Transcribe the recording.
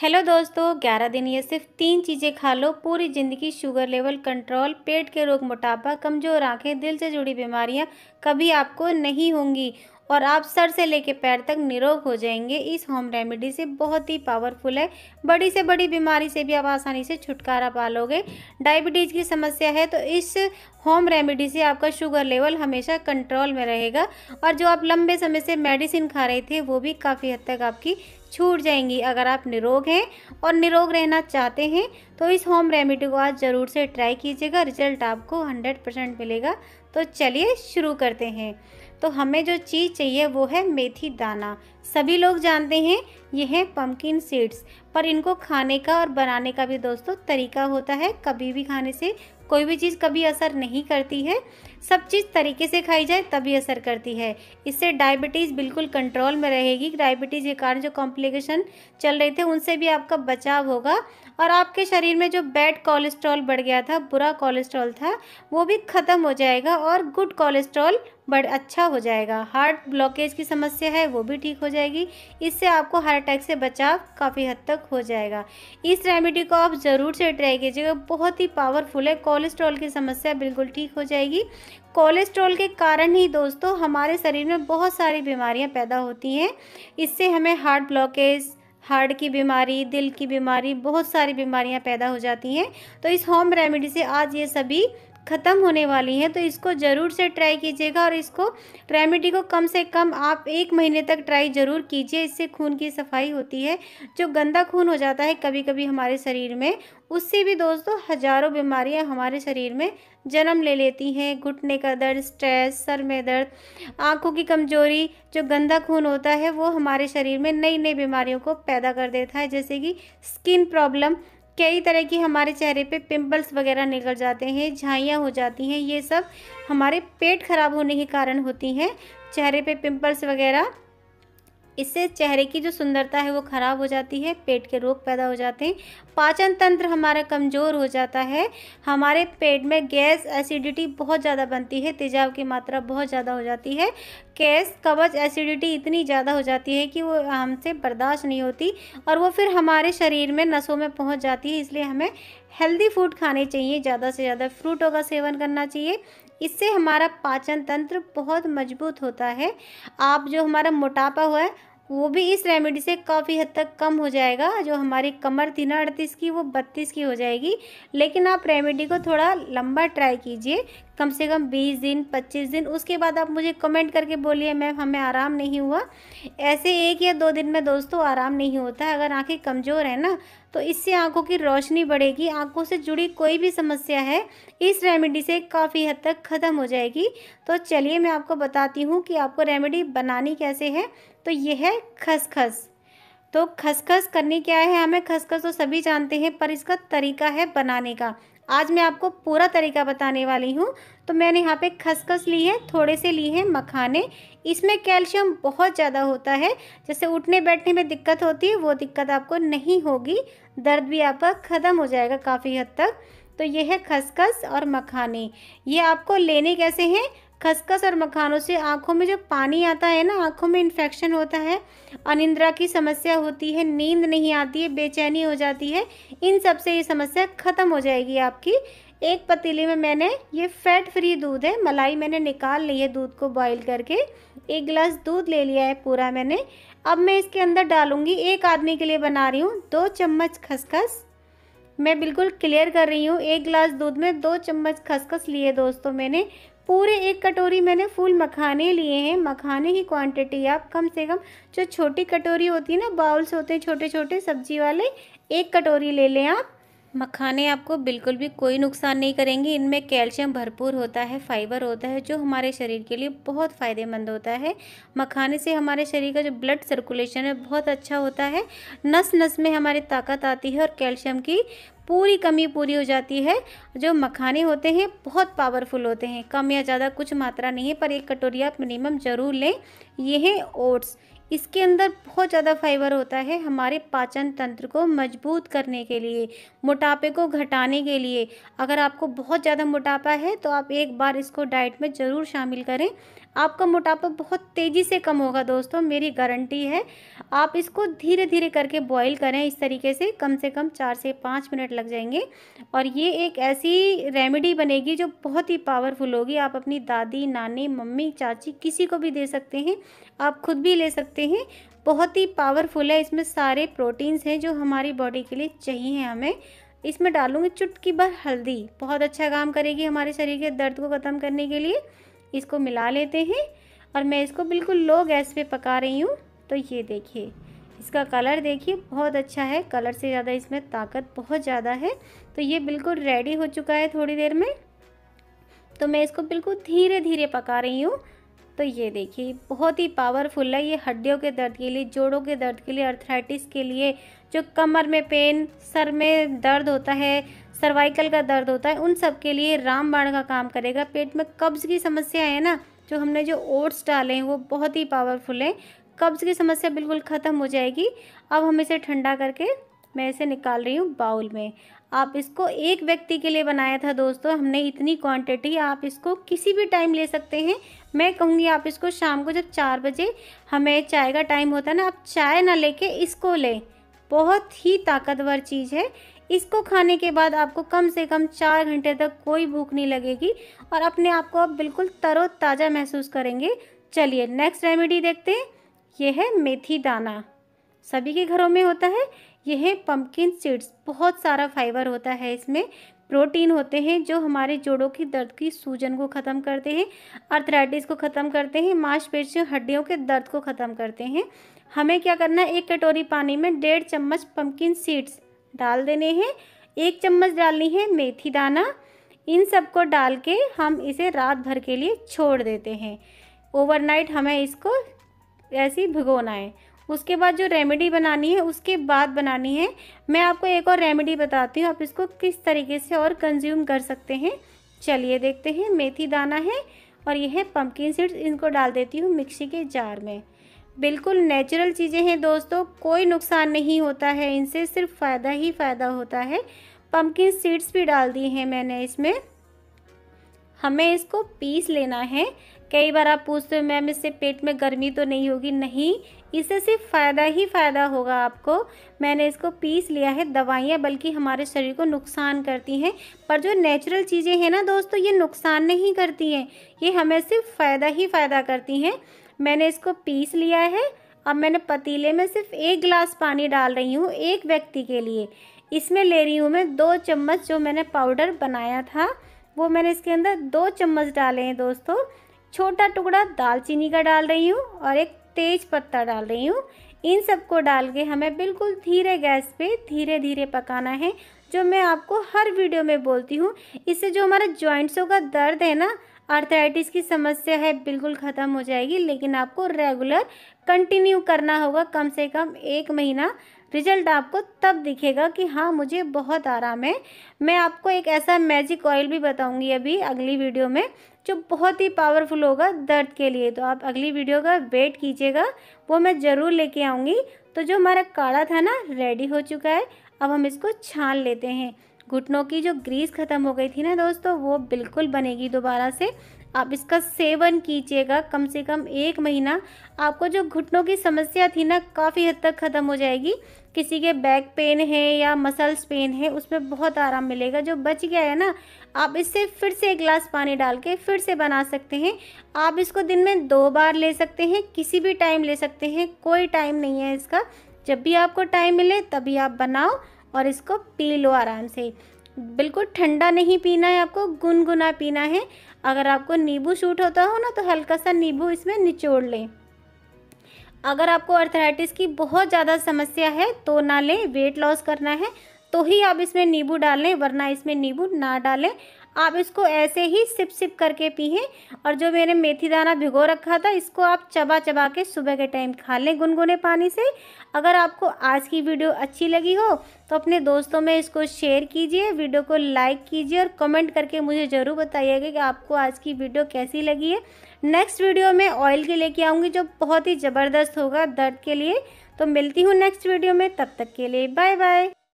hello दोस्तों 11 दिन ये सिर्फ तीन चीज़ें खा लो पूरी ज़िंदगी शुगर लेवल कंट्रोल पेट के रोग मोटापा कमज़ोर आंखें दिल से जुड़ी बीमारियां कभी आपको नहीं होंगी और आप सर से लेकर पैर तक निरोग हो जाएंगे इस होम रेमेडी से बहुत ही पावरफुल है बड़ी से बड़ी बीमारी से भी आप आसानी से छुटकारा पा लोगे डायबिटीज़ की समस्या है तो इस होम रेमेडी से आपका शुगर लेवल हमेशा कंट्रोल में रहेगा और जो आप लंबे समय से मेडिसिन खा रहे थे वो भी काफ़ी हद तक आपकी छूट जाएंगी अगर आप निरोग हैं और निरोग रहना चाहते हैं तो इस होम रेमेडी को आज ज़रूर से ट्राई कीजिएगा रिजल्ट आपको हंड्रेड परसेंट मिलेगा तो चलिए शुरू करते हैं तो हमें जो चीज़ चाहिए वो है मेथी दाना सभी लोग जानते हैं ये है पम्पकिन सीड्स पर इनको खाने का और बनाने का भी दोस्तों तरीका होता है कभी भी खाने से कोई भी चीज़ कभी असर नहीं करती है सब चीज़ तरीके से खाई जाए तभी असर करती है इससे डायबिटीज़ बिल्कुल कंट्रोल में रहेगी डायबिटीज़ के कारण जो कॉम्प्लिकेशन चल रहे थे उनसे भी आपका बचाव होगा और आपके शरीर में जो बैड कोलेस्ट्रॉल बढ़ गया था बुरा कोलेस्ट्रॉल था वो भी ख़त्म हो जाएगा और गुड कोलेस्ट्रॉल बड़ अच्छा हो जाएगा हार्ट ब्लॉकेज की समस्या है वो भी ठीक हो जाएगी इससे आपको हार्ट अटैक से बचाव काफ़ी हद तक हो जाएगा इस रेमेडी को आप ज़रूर से ट्राई कीजिएगा बहुत ही पावरफुल है कोलेस्ट्रॉल की समस्या बिल्कुल ठीक हो जाएगी कोलेस्ट्रॉल के कारण ही दोस्तों हमारे शरीर में बहुत सारी बीमारियां पैदा होती हैं इससे हमें हार्ट ब्लॉकेज हार्ट की बीमारी दिल की बीमारी बहुत सारी बीमारियां पैदा हो जाती हैं तो इस होम रेमेडी से आज ये सभी ख़त्म होने वाली हैं तो इसको ज़रूर से ट्राई कीजिएगा और इसको रेमेडी को कम से कम आप एक महीने तक ट्राई ज़रूर कीजिए इससे खून की सफाई होती है जो गंदा खून हो जाता है कभी कभी हमारे शरीर में उससे भी दोस्तों हज़ारों बीमारियां हमारे शरीर में जन्म ले लेती हैं घुटने का दर्द स्ट्रेस सर में दर्द आँखों की कमजोरी जो गंदा खून होता है वो हमारे शरीर में नई नई बीमारियों को पैदा कर देता है जैसे कि स्किन प्रॉब्लम कई तरह की हमारे चेहरे पे पिंपल्स वगैरह निकल जाते हैं झाइयाँ हो जाती हैं ये सब हमारे पेट खराब होने के कारण होती हैं चेहरे पे पिंपल्स वगैरह इससे चेहरे की जो सुंदरता है वो ख़राब हो जाती है पेट के रोग पैदा हो जाते हैं पाचन तंत्र हमारा कमज़ोर हो जाता है हमारे पेट में गैस एसिडिटी बहुत ज़्यादा बनती है तेजाब की मात्रा बहुत ज़्यादा हो जाती है गैस कवच एसिडिटी इतनी ज़्यादा हो जाती है कि वो हमसे बर्दाश्त नहीं होती और वो फिर हमारे शरीर में नसों में पहुँच जाती है इसलिए हमें हेल्दी फूड खाने चाहिए ज़्यादा से ज़्यादा फ्रूटों का सेवन करना चाहिए इससे हमारा पाचन तंत्र बहुत मजबूत होता है आप जो हमारा मोटापा हुआ है वो भी इस रेमेडी से काफ़ी हद तक कम हो जाएगा जो हमारी कमर थी ना अड़तीस की वो बत्तीस की हो जाएगी लेकिन आप रेमेडी को थोड़ा लंबा ट्राई कीजिए कम से कम बीस दिन पच्चीस दिन उसके बाद आप मुझे कमेंट करके बोलिए मैम हमें आराम नहीं हुआ ऐसे एक या दो दिन में दोस्तों आराम नहीं होता अगर आंखें कमज़ोर हैं ना तो इससे आंखों की रोशनी बढ़ेगी आंखों से जुड़ी कोई भी समस्या है इस रेमेडी से काफ़ी हद तक ख़त्म हो जाएगी तो चलिए मैं आपको बताती हूँ कि आपको रेमेडी बनानी कैसे है तो ये है खसखस तो खसखस करनी क्या है हमें खसखस तो सभी जानते हैं पर इसका तरीका है बनाने का आज मैं आपको पूरा तरीका बताने वाली हूँ तो मैंने यहाँ पे खसखस ली है थोड़े से ली है मखाने इसमें कैल्शियम बहुत ज़्यादा होता है जैसे उठने बैठने में दिक्कत होती है वो दिक्कत आपको नहीं होगी दर्द भी आपका ख़त्म हो जाएगा काफ़ी हद तक तो ये है खसखस और मखाने ये आपको लेने कैसे हैं खसखस और मखानों से आँखों में जो पानी आता है ना आँखों में इन्फेक्शन होता है अनिंद्रा की समस्या होती है नींद नहीं आती है बेचैनी हो जाती है इन सब से ये समस्या ख़त्म हो जाएगी आपकी एक पतीली में मैंने ये फैट फ्री दूध है मलाई मैंने निकाल ली है दूध को बॉईल करके एक गिलास दूध ले लिया है पूरा मैंने अब मैं इसके अंदर डालूंगी एक आदमी के लिए बना रही हूँ दो चम्मच खसखस मैं बिल्कुल क्लियर कर रही हूँ एक गिलास दूध में दो चम्मच खसखस लिए दोस्तों मैंने पूरे एक कटोरी मैंने फुल मखाने लिए हैं मखाने की क्वांटिटी आप कम से कम जो छोटी कटोरी होती है ना बाउल्स होते हैं छोटे छोटे सब्जी वाले एक कटोरी ले लें आप मखाने आपको बिल्कुल भी कोई नुकसान नहीं करेंगे इनमें कैल्शियम भरपूर होता है फाइबर होता है जो हमारे शरीर के लिए बहुत फ़ायदेमंद होता है मखाने से हमारे शरीर का जो ब्लड सर्कुलेशन है बहुत अच्छा होता है नस नस में हमारी ताकत आती है और कैल्शियम की पूरी कमी पूरी हो जाती है जो मखाने होते हैं बहुत पावरफुल होते हैं कम या ज़्यादा कुछ मात्रा नहीं है पर एक कटोरी आप मिनिमम ज़रूर लें ये हैं ओट्स इसके अंदर बहुत ज़्यादा फाइबर होता है हमारे पाचन तंत्र को मजबूत करने के लिए मोटापे को घटाने के लिए अगर आपको बहुत ज़्यादा मोटापा है तो आप एक बार इसको डाइट में ज़रूर शामिल करें आपका मोटापा बहुत तेज़ी से कम होगा दोस्तों मेरी गारंटी है आप इसको धीरे धीरे करके बॉईल करें इस तरीके से कम से कम चार से पाँच मिनट लग जाएंगे और ये एक ऐसी रेमेडी बनेगी जो बहुत ही पावरफुल होगी आप अपनी दादी नानी मम्मी चाची किसी को भी दे सकते हैं आप खुद भी ले सकते हैं बहुत ही पावरफुल है इसमें सारे प्रोटीन्स हैं जो हमारी बॉडी के लिए चाहिए हमें इसमें डालूंगी चुटकी भर हल्दी बहुत अच्छा काम करेगी हमारे शरीर के दर्द को ख़त्म करने के लिए इसको मिला लेते हैं और मैं इसको बिल्कुल लो गैस पे पका रही हूँ तो ये देखिए इसका कलर देखिए बहुत अच्छा है कलर से ज़्यादा इसमें ताकत बहुत ज़्यादा है तो ये बिल्कुल रेडी हो चुका है थोड़ी देर में तो मैं इसको बिल्कुल धीरे धीरे पका रही हूँ तो ये देखिए बहुत ही पावरफुल है ये हड्डियों के दर्द के लिए जोड़ों के दर्द के लिए अर्थराइटिस के लिए जो कमर में पेन सर में दर्द होता है सर्वाइकल का दर्द होता है उन सब के लिए रामबाण का काम करेगा पेट में कब्ज़ की समस्या है ना जो हमने जो ओट्स डाले हैं वो बहुत ही पावरफुल हैं कब्ज़ की समस्या बिल्कुल ख़त्म हो जाएगी अब हम इसे ठंडा करके मैं इसे निकाल रही हूँ बाउल में आप इसको एक व्यक्ति के लिए बनाया था दोस्तों हमने इतनी क्वांटिटी आप इसको किसी भी टाइम ले सकते हैं मैं कहूँगी आप इसको शाम को जब चार बजे हमें चाय का टाइम होता है ना आप चाय ना लेके इसको लें बहुत ही ताकतवर चीज़ है इसको खाने के बाद आपको कम से कम चार घंटे तक कोई भूख नहीं लगेगी और अपने आप को आप बिल्कुल तरोताज़ा महसूस करेंगे चलिए नेक्स्ट रेमेडी देखते हैं यह है मेथी दाना सभी के घरों में होता है यह पम्पकिन सीड्स बहुत सारा फाइबर होता है इसमें प्रोटीन होते हैं जो हमारे जोड़ों की दर्द की सूजन को ख़त्म करते हैं अर्थराइटिस को ख़त्म करते हैं मांसपेशियों हड्डियों के दर्द को ख़त्म करते हैं हमें क्या करना है एक कटोरी पानी में डेढ़ चम्मच पम्पकिन सीड्स डाल देने हैं एक चम्मच डालनी है मेथी दाना इन सब को डाल के हम इसे रात भर के लिए छोड़ देते हैं ओवरनाइट हमें इसको ऐसे ही भिगोना है उसके बाद जो रेमेडी बनानी है उसके बाद बनानी है मैं आपको एक और रेमेडी बताती हूँ आप इसको किस तरीके से और कंज्यूम कर सकते हैं चलिए देखते हैं मेथी दाना है और यह है पम्पकिन सीड्स इनको डाल देती हूँ मिक्सी के जार में बिल्कुल नेचुरल चीज़ें हैं दोस्तों कोई नुकसान नहीं होता है इनसे सिर्फ फ़ायदा ही फ़ायदा होता है पम्पकिन सीड्स भी डाल दी हैं मैंने इसमें हमें इसको पीस लेना है कई बार आप पूछते हो मैम इससे पेट में गर्मी तो नहीं होगी नहीं इससे सिर्फ फ़ायदा ही फ़ायदा होगा आपको मैंने इसको पीस लिया है दवाइयाँ बल्कि हमारे शरीर को नुकसान करती हैं पर जो नेचुरल चीज़ें हैं ना दोस्तों ये नुकसान नहीं करती हैं ये हमें सिर्फ फ़ायदा ही फ़ायदा करती हैं मैंने इसको पीस लिया है अब मैंने पतीले में सिर्फ एक गिलास पानी डाल रही हूँ एक व्यक्ति के लिए इसमें ले रही हूँ मैं दो चम्मच जो मैंने पाउडर बनाया था वो मैंने इसके अंदर दो चम्मच डाले हैं दोस्तों छोटा टुकड़ा दालचीनी का डाल रही हूँ और एक तेज पत्ता डाल रही हूँ इन सबको डाल के हमें बिल्कुल धीरे गैस पे धीरे धीरे पकाना है जो मैं आपको हर वीडियो में बोलती हूँ इससे जो हमारा जॉइंट्सों का दर्द है ना आर्थराइटिस की समस्या है बिल्कुल ख़त्म हो जाएगी लेकिन आपको रेगुलर कंटिन्यू करना होगा कम से कम एक महीना रिजल्ट आपको तब दिखेगा कि हाँ मुझे बहुत आराम है मैं आपको एक ऐसा मैजिक ऑयल भी बताऊंगी अभी अगली वीडियो में जो बहुत ही पावरफुल होगा दर्द के लिए तो आप अगली वीडियो का वेट कीजिएगा वो मैं ज़रूर लेके आऊँगी तो जो हमारा काढ़ा था ना रेडी हो चुका है अब हम इसको छान लेते हैं घुटनों की जो ग्रीस ख़त्म हो गई थी ना दोस्तों वो बिल्कुल बनेगी दोबारा से आप इसका सेवन कीजिएगा कम से कम एक महीना आपको जो घुटनों की समस्या थी ना काफ़ी हद तक ख़त्म हो जाएगी किसी के बैक पेन है या मसल्स पेन है उसमें बहुत आराम मिलेगा जो बच गया है ना आप इससे फिर से एक गिलास पानी डाल के फिर से बना सकते हैं आप इसको दिन में दो बार ले सकते हैं किसी भी टाइम ले सकते हैं कोई टाइम नहीं है इसका जब भी आपको टाइम मिले तभी आप बनाओ और इसको पी लो आराम से बिल्कुल ठंडा नहीं पीना है आपको गुनगुना पीना है अगर आपको नींबू शूट होता हो ना तो हल्का सा नींबू इसमें निचोड़ लें अगर आपको अर्थराइटिस की बहुत ज़्यादा समस्या है तो ना लें वेट लॉस करना है तो ही आप इसमें नींबू डालें वरना इसमें नींबू ना डालें आप इसको ऐसे ही सिप सिप करके पिए और जो मैंने मेथी दाना भिगो रखा था इसको आप चबा चबा के सुबह के टाइम खा लें गुनगुने पानी से अगर आपको आज की वीडियो अच्छी लगी हो तो अपने दोस्तों में इसको शेयर कीजिए वीडियो को लाइक कीजिए और कमेंट करके मुझे ज़रूर बताइएगा कि आपको आज की वीडियो कैसी लगी है नेक्स्ट वीडियो में ऑयल के लेके आऊँगी जो बहुत ही ज़बरदस्त होगा दर्द के लिए तो मिलती हूँ नेक्स्ट वीडियो में तब तक के लिए बाय बाय